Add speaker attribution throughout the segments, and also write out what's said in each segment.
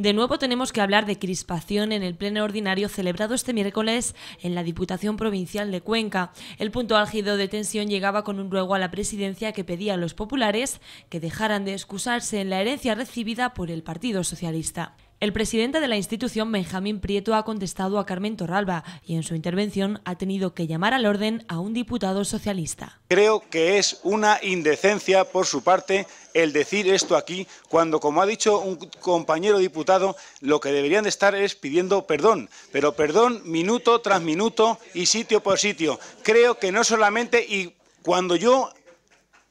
Speaker 1: De nuevo tenemos que hablar de crispación en el pleno ordinario celebrado este miércoles en la Diputación Provincial de Cuenca. El punto álgido de tensión llegaba con un ruego a la presidencia que pedía a los populares que dejaran de excusarse en la herencia recibida por el Partido Socialista. El presidente de la institución, Benjamín Prieto, ha contestado a Carmen Torralba y en su intervención ha tenido que llamar al orden a un diputado socialista.
Speaker 2: Creo que es una indecencia por su parte el decir esto aquí cuando, como ha dicho un compañero diputado, lo que deberían de estar es pidiendo perdón, pero perdón minuto tras minuto y sitio por sitio. Creo que no solamente y cuando yo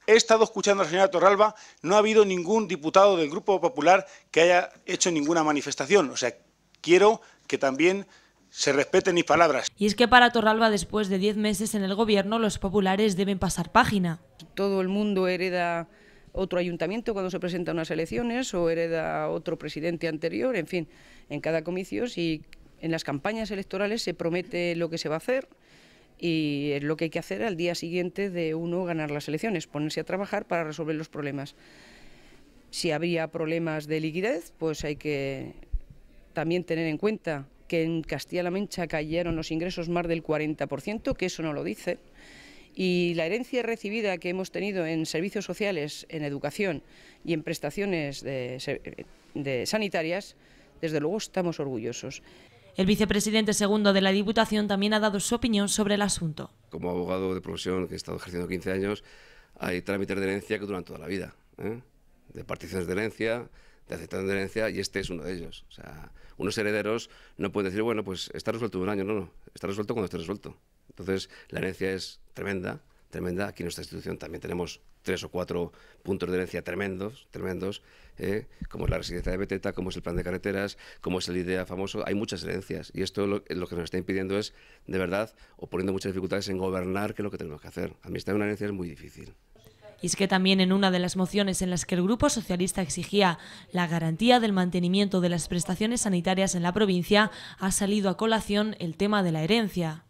Speaker 2: He estado escuchando a la señora Torralba, no ha habido ningún diputado del Grupo Popular que haya hecho ninguna manifestación. O sea, quiero que también se respeten mis palabras.
Speaker 1: Y es que para Torralba, después de diez meses en el gobierno, los populares deben pasar página. Todo el mundo hereda otro ayuntamiento
Speaker 3: cuando se presentan unas elecciones o hereda otro presidente anterior, en fin, en cada comicio, si en las campañas electorales se promete lo que se va a hacer, y lo que hay que hacer al día siguiente de uno ganar las elecciones, ponerse a trabajar para resolver los problemas. Si habría problemas de liquidez, pues hay que también tener en cuenta que en Castilla-La Mancha cayeron los ingresos más del 40%, que eso no lo dice, y la herencia recibida que hemos tenido en servicios sociales, en educación
Speaker 1: y en prestaciones sanitarias, desde luego estamos orgullosos. El vicepresidente segundo de la Diputación también ha dado su opinión sobre el asunto.
Speaker 4: Como abogado de profesión que he estado ejerciendo 15 años, hay trámites de herencia que duran toda la vida, ¿eh? de particiones de herencia, de aceptación de herencia, y este es uno de ellos. O sea, unos herederos no pueden decir, bueno, pues está resuelto un año, no, no, está resuelto cuando esté resuelto. Entonces, la herencia es tremenda tremenda. Aquí en nuestra institución también tenemos tres o cuatro puntos de herencia tremendos, tremendos, ¿eh? como es la residencia de Beteta, como es el plan de carreteras, como es el IDEA famoso. Hay muchas herencias y esto lo, lo que nos está impidiendo es, de verdad, o poniendo muchas dificultades en gobernar, que es lo que tenemos que hacer. Administrar una herencia es muy difícil.
Speaker 1: Y es que también en una de las mociones en las que el Grupo Socialista exigía la garantía del mantenimiento de las prestaciones sanitarias en la provincia, ha salido a colación el tema de la herencia.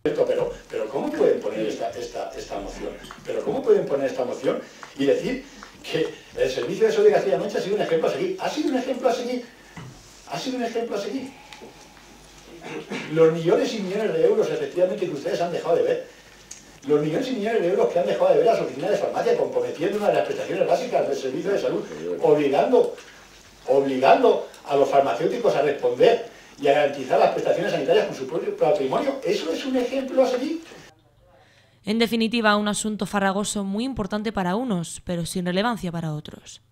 Speaker 5: ¿cómo pueden poner esta, esta, moción? Pero ¿cómo pueden poner esta moción y decir que el servicio de seguridad de ha sido un ejemplo a seguir? ¿Ha sido un ejemplo a seguir? ¿Ha sido un ejemplo a seguir? Los millones y millones de euros efectivamente que ustedes han dejado de ver, los millones y millones de euros que han dejado de ver a las oficinas de farmacia comprometiendo una de las prestaciones básicas del servicio de salud, obligando, obligando a los farmacéuticos a responder y garantizar las prestaciones sanitarias con su propio patrimonio. Eso es un ejemplo a seguir.
Speaker 1: En definitiva, un asunto farragoso muy importante para unos, pero sin relevancia para otros.